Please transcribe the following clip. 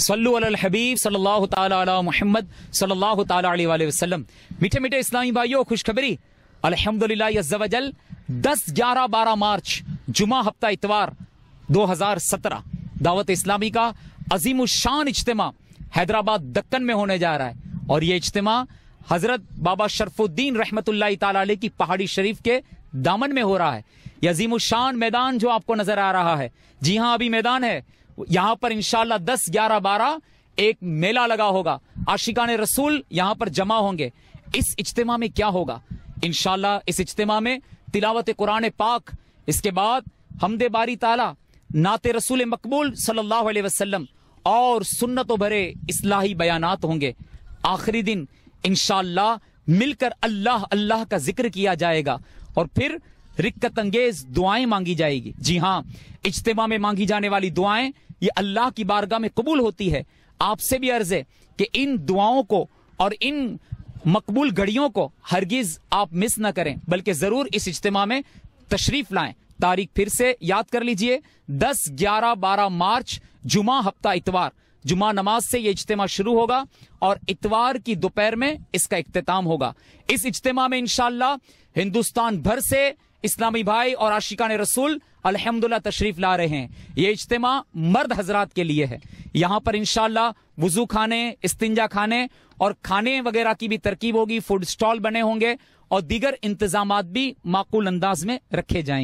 صلو علی الحبیب صلی اللہ تعالی علی محمد صلی اللہ تعالی علیہ وآلہ وسلم میٹھے میٹھے اسلامی بھائیوں خوشخبری الحمدللہ یزوجل دس گیارہ بارہ مارچ جمعہ ہفتہ اتوار دو ہزار سترہ دعوت اسلامی کا عظیم الشان اجتماع حیدرآباد دکن میں ہونے جا رہا ہے اور یہ اجتماع حضرت بابا شرف الدین رحمت اللہ تعالی علیہ کی پہاڑی شریف کے دامن میں ہو رہا ہے یزیم الشان میدان جو آپ کو نظر آ رہا ہے جی ہاں ابھی میدان ہے یہاں پر انشاءاللہ اللہ دس گیارہ بارہ ایک میلہ لگا ہوگا عاشقان رسول یہاں پر جمع ہوں گے اس اجتماع میں کیا ہوگا انشاءاللہ اس اجتماع میں تلاوت قرآن پاک اس کے بعد حمد باری تعالی نعت رسول مقبول صلی اللہ علیہ وسلم اور سنت و بھرے اصلاحی بیانات ہوں گے آخری دن انشاءاللہ مل کر اللہ اللہ کا ذکر کیا جائے گا اور پھر رکت انگیز دعائیں مانگی جائے گی جی ہاں اجتماع میں مانگی جانے والی دعائیں یہ اللہ کی بارگاہ میں قبول ہوتی ہے آپ سے بھی عرض ہے کہ ان دعاؤں کو اور ان مقبول گھڑیوں کو ہرگز آپ مس نہ کریں بلکہ ضرور اس اجتماع میں تشریف لائیں تاریخ پھر سے یاد کر لیجئے دس گیارہ بارہ مارچ جمعہ ہفتہ اتوار جمعہ نماز سے یہ اجتماع شروع ہوگا اور اتوار کی دوپہر میں اس کا اختتام ہوگا اس اجتماع میں انشاءاللہ ہندوستان بھر سے اسلامی بھائی اور آشیقان رسول الحمد تشریف لا رہے ہیں یہ اجتماع مرد حضرات کے لیے ہے یہاں پر انشاءاللہ وضو کھانے استنجا کھانے اور کھانے وغیرہ کی بھی ترکیب ہوگی فوڈ سٹال بنے ہوں گے اور دیگر انتظامات بھی معقول انداز میں رکھے جائیں گے